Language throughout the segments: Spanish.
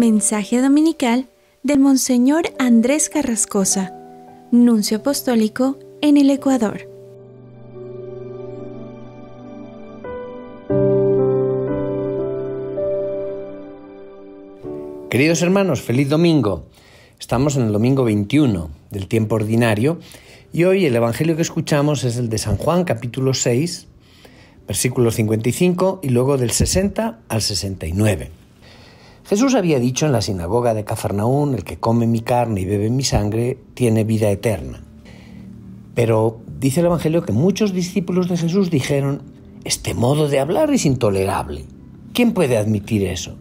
Mensaje dominical del Monseñor Andrés Carrascosa, nuncio apostólico en el Ecuador. Queridos hermanos, feliz domingo. Estamos en el domingo 21 del tiempo ordinario y hoy el Evangelio que escuchamos es el de San Juan capítulo 6, versículo 55 y luego del 60 al 69. Jesús había dicho en la sinagoga de Cafarnaún, el que come mi carne y bebe mi sangre tiene vida eterna. Pero dice el Evangelio que muchos discípulos de Jesús dijeron, este modo de hablar es intolerable. ¿Quién puede admitir eso?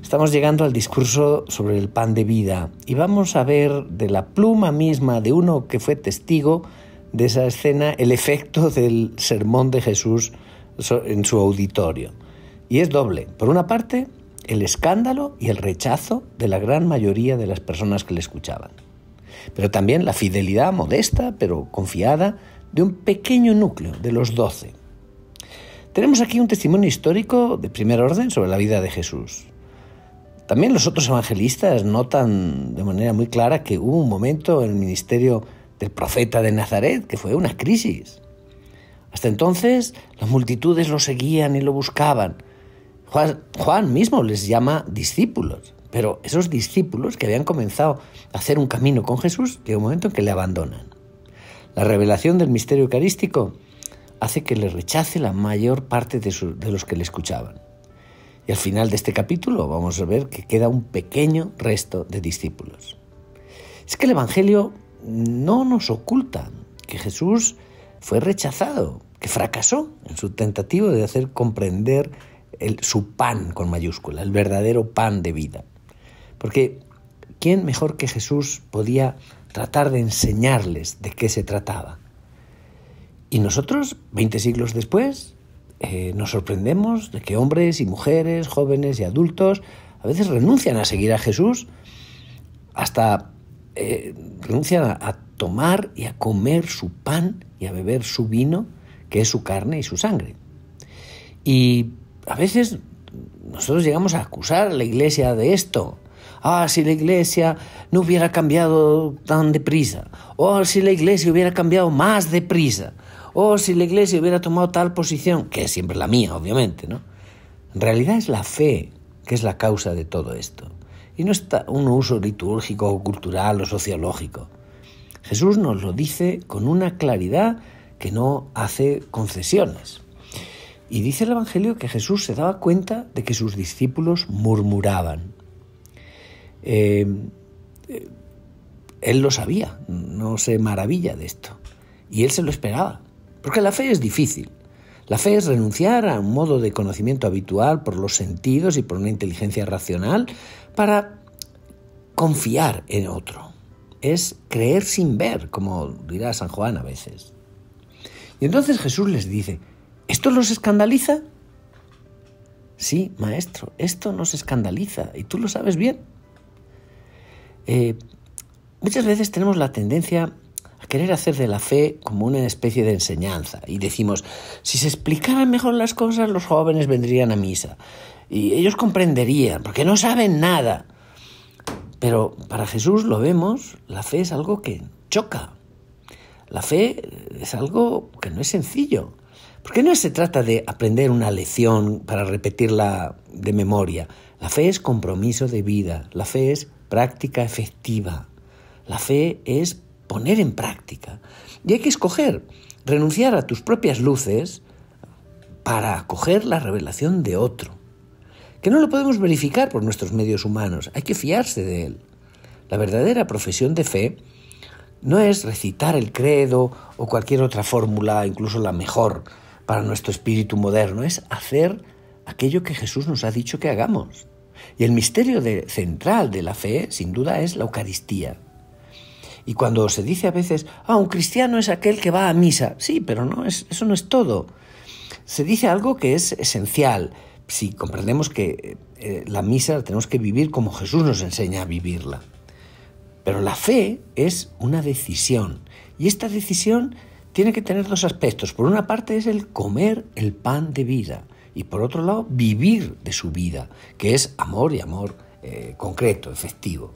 Estamos llegando al discurso sobre el pan de vida y vamos a ver de la pluma misma de uno que fue testigo de esa escena el efecto del sermón de Jesús en su auditorio. Y es doble. Por una parte, el escándalo y el rechazo de la gran mayoría de las personas que le escuchaban, pero también la fidelidad modesta pero confiada de un pequeño núcleo de los doce. Tenemos aquí un testimonio histórico de primer orden sobre la vida de Jesús. También los otros evangelistas notan de manera muy clara que hubo un momento en el ministerio del profeta de Nazaret que fue una crisis. Hasta entonces las multitudes lo seguían y lo buscaban, Juan, mismo les llama discípulos, pero esos discípulos que habían comenzado a hacer un camino con Jesús, llega un momento en que le abandonan. La revelación del misterio eucarístico hace que le rechace la mayor parte de, de, los que le escuchaban. Y al final de este capítulo vamos a ver que queda un pequeño resto de discípulos. Es que el Evangelio no nos oculta que Jesús fue rechazado, que fracasó en su tentativa de hacer comprender su pan con mayúscula, el verdadero pan de vida. Porque ¿quién mejor que Jesús podía tratar de enseñarles de qué se trataba? Y nosotros, 20 siglos después, eh, nos sorprendemos de que hombres y mujeres, jóvenes y adultos, a veces renuncian a seguir a Jesús, hasta eh, renuncian a, a tomar y a comer su pan y a beber su vino, que es su carne y su sangre. Y a veces nosotros llegamos a acusar a la iglesia de esto. Ah, si la iglesia no hubiera cambiado tan deprisa. O si la iglesia hubiera cambiado más deprisa. O si la iglesia hubiera tomado tal posición, que es siempre la mía, obviamente, ¿no? En realidad es la fe que es la causa de todo esto. Y no está un uso litúrgico o cultural o sociológico. Jesús nos lo dice con una claridad que no hace concesiones. Y dice el Evangelio que Jesús se daba cuenta de que sus discípulos murmuraban. Eh, eh, él lo sabía, no se maravilla de esto. Y él se lo esperaba. Porque la fe es difícil. La fe es renunciar a un modo de conocimiento habitual por los sentidos y por una inteligencia racional para confiar en otro. Es creer sin ver, como dirá San Juan a veces. Y entonces Jesús les dice, ¿Esto los escandaliza? Sí, maestro, esto nos escandaliza y tú lo sabes bien. Eh, muchas veces tenemos la tendencia a querer hacer de la fe como una especie de enseñanza y decimos, si se explicaran mejor las cosas, los jóvenes vendrían a misa y ellos comprenderían, porque no saben nada. Pero para Jesús lo vemos, la fe es algo que choca. La fe es algo que no es sencillo. Porque no se trata de aprender una lección para repetirla de memoria. La fe es compromiso de vida, la fe es práctica efectiva, la fe es poner en práctica. Y hay que escoger, renunciar a tus propias luces para acoger la revelación de otro, que no lo podemos verificar por nuestros medios humanos, hay que fiarse de él. La verdadera profesión de fe no es recitar el credo o cualquier otra fórmula, incluso la mejor, para nuestro espíritu moderno, es hacer aquello que Jesús nos ha dicho que hagamos. Y el misterio central de la fe, sin duda, es la Eucaristía. Y cuando se dice a veces, ah, un cristiano es aquel que va a misa, sí, pero no, eso no es todo. Se dice algo que es esencial. Si comprendemos que eh, la misa la tenemos que vivir como Jesús nos enseña a vivirla. Pero la fe es una decisión. Y esta decisión tiene que tener dos aspectos. Por una parte es el comer el pan de vida y por otro lado vivir de su vida, que es amor y amor eh, concreto, efectivo.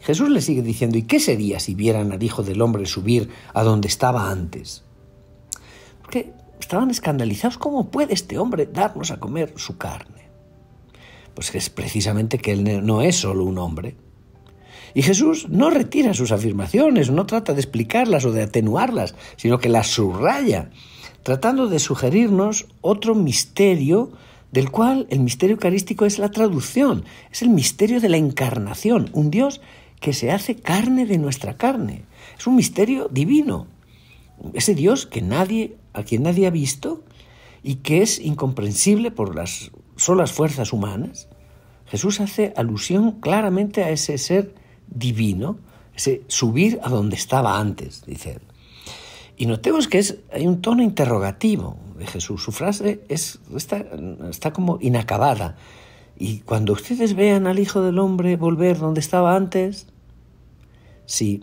Jesús le sigue diciendo, ¿y qué sería si vieran al Hijo del Hombre subir a donde estaba antes? Porque estaban escandalizados, ¿cómo puede este hombre darnos a comer su carne? Pues es precisamente que él no es solo un hombre, y Jesús no retira sus afirmaciones, no trata de explicarlas o de atenuarlas, sino que las subraya, tratando de sugerirnos otro misterio del cual el misterio eucarístico es la traducción, es el misterio de la encarnación, un Dios que se hace carne de nuestra carne. Es un misterio divino. Ese Dios que nadie, a quien nadie ha visto y que es incomprensible por las solas fuerzas humanas. Jesús hace alusión claramente a ese ser divino, ese subir a donde estaba antes, dice él. Y notemos que es, hay un tono interrogativo de Jesús. Su frase es, está, como inacabada. Y cuando ustedes vean al Hijo del Hombre volver donde estaba antes, sí,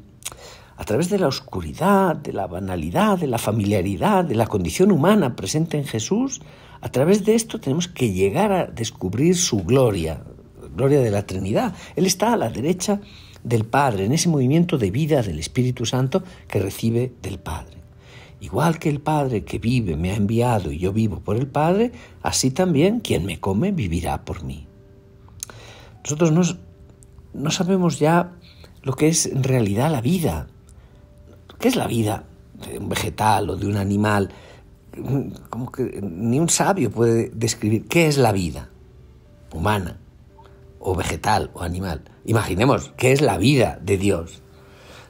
a través de la oscuridad, de la banalidad, de la familiaridad, de la condición humana presente en Jesús, a través de esto tenemos que llegar a descubrir su gloria, gloria de la Trinidad. Él está a la derecha del Padre, en ese movimiento de vida del Espíritu Santo que recibe del Padre. Igual que el Padre que vive me ha enviado y yo vivo por el Padre, así también quien me come vivirá por mí. Nosotros no, sabemos ya lo que es en realidad la vida. ¿Qué es la vida de un vegetal o de un animal? Como que ni un sabio puede describir qué es la vida humana o vegetal o animal. Imaginemos, ¿qué es la vida de Dios?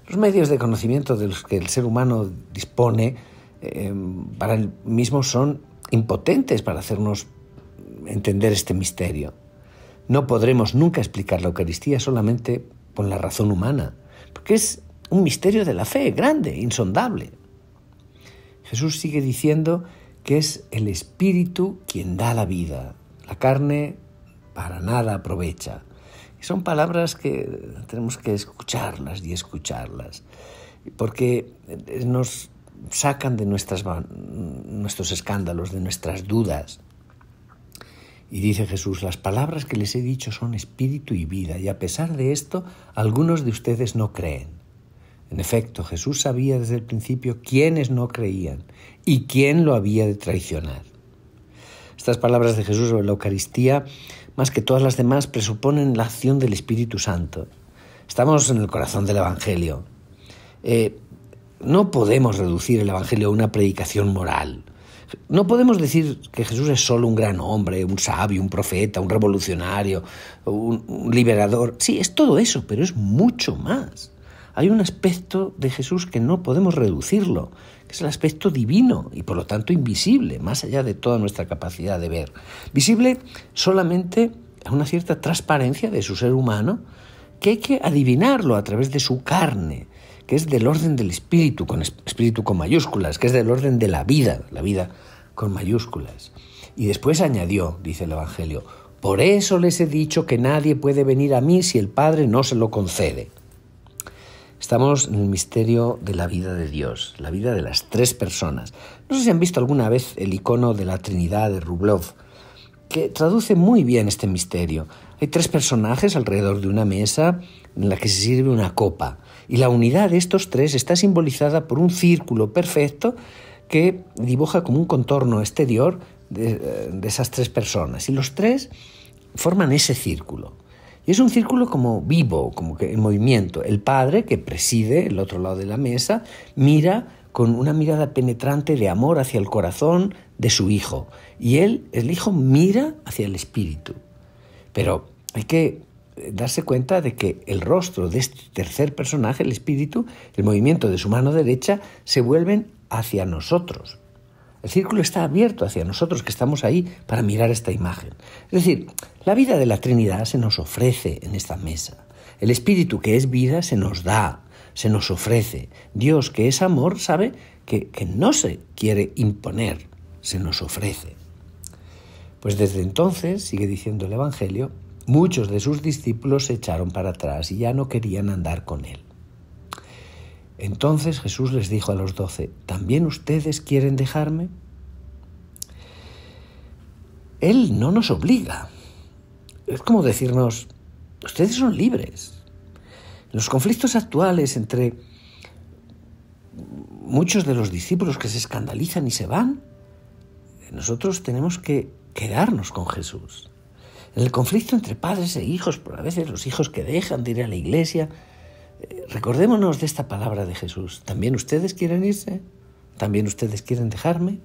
Los medios de conocimiento de los que el ser humano dispone eh, para él mismo son impotentes para hacernos entender este misterio. No podremos nunca explicar la Eucaristía solamente con la razón humana, porque es un misterio de la fe grande, insondable. Jesús sigue diciendo que es el Espíritu quien da la vida, la carne para nada aprovecha son palabras que tenemos que escucharlas y escucharlas, porque eh, nos sacan de nuestros escándalos, de nuestras dudas. Y dice Jesús, las palabras que les he dicho son espíritu y vida, y a pesar de esto, algunos de ustedes no creen. En efecto, Jesús sabía desde el principio quiénes no creían y quién lo había de traicionar. Estas palabras de Jesús sobre la Eucaristía más que todas las demás, presuponen la acción del Espíritu Santo. Estamos en el corazón del Evangelio. Eh, no podemos reducir el Evangelio a una predicación moral. No podemos decir que Jesús es solo un gran hombre, un sabio, un profeta, un revolucionario, un liberador. Sí, es todo eso, pero es mucho más hay un aspecto de Jesús que no podemos reducirlo, que es el aspecto divino y por lo tanto invisible, más allá de toda nuestra capacidad de ver. Visible solamente a una cierta transparencia de su ser humano, que hay que adivinarlo a través de su carne, que es del orden del espíritu, con espíritu con mayúsculas, que es del orden de la vida, la vida con mayúsculas. Y después añadió, dice el Evangelio, por eso les he dicho que nadie puede venir a mí si el Padre no se lo concede. Estamos en el misterio de la vida de Dios, la vida de las tres personas. No sé si han visto alguna vez el icono de la Trinidad de Rublov, que traduce muy bien este misterio. Hay tres personajes alrededor de una mesa en la que se sirve una copa, y la unidad de estos tres está simbolizada por un círculo perfecto que dibuja como un contorno exterior de, eh, de esas tres personas. Y los tres forman ese círculo. Y es un círculo como vivo, como que en movimiento. El padre, que preside el otro lado de la mesa, mira con una mirada penetrante de amor hacia el corazón de su hijo. Y él, el hijo, mira hacia el espíritu. Pero hay que eh, darse cuenta de que el rostro de este tercer personaje, el espíritu, el movimiento de su mano derecha, se vuelven hacia nosotros. El círculo está abierto hacia nosotros que estamos ahí para mirar esta imagen. Es decir, la vida de la Trinidad se nos ofrece en esta mesa. El Espíritu que es vida se nos da, se nos ofrece. Dios que es amor sabe que, que no se quiere imponer, se nos ofrece. Pues desde entonces, sigue diciendo el Evangelio, muchos de sus discípulos se echaron para atrás y ya no querían andar con él. Entonces Jesús les dijo a los doce, ¿también ustedes quieren dejarme? Él no nos obliga. Es como decirnos, ustedes son libres. Los conflictos actuales entre muchos de los discípulos que se escandalizan y se van, nosotros tenemos que quedarnos con Jesús. En el conflicto entre padres e hijos, por a veces los hijos que dejan de ir a la iglesia, Recordémonos de esta palabra de Jesús. ¿También ustedes quieren irse? ¿También ustedes quieren dejarme?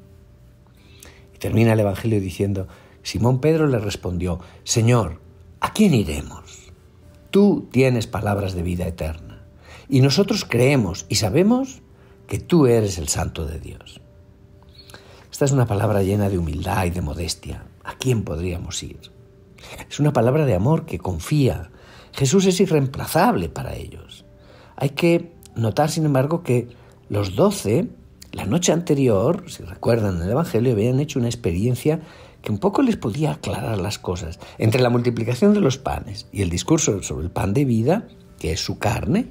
Y termina el Evangelio diciendo, Simón Pedro le respondió, Señor, ¿a quién iremos? Tú tienes palabras de vida eterna. Y nosotros creemos y sabemos que tú eres el santo de Dios. Esta es una palabra llena de humildad y de modestia. ¿A quién podríamos ir? Es una palabra de amor que confía. Jesús es irreemplazable para ellos. Hay que notar, sin embargo, que los doce, la noche anterior, si recuerdan el Evangelio, habían hecho una experiencia que un poco les podía aclarar las cosas. Entre la multiplicación de los panes y el discurso sobre el pan de vida, que es su carne,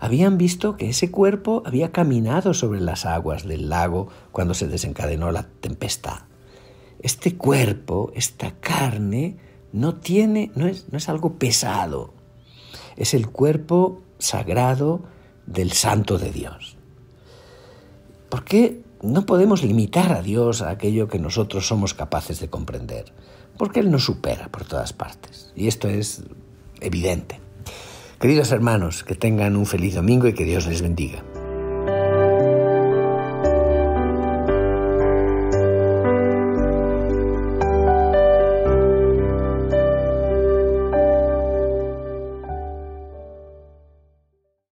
habían visto que ese cuerpo había caminado sobre las aguas del lago cuando se desencadenó la tempestad. Este cuerpo, esta carne, no tiene, no es, no es algo pesado. Es el cuerpo sagrado del santo de Dios. ¿Por qué no podemos limitar a Dios a aquello que nosotros somos capaces de comprender? Porque Él nos supera por todas partes. Y esto es evidente. Queridos hermanos, que tengan un feliz domingo y que Dios les bendiga.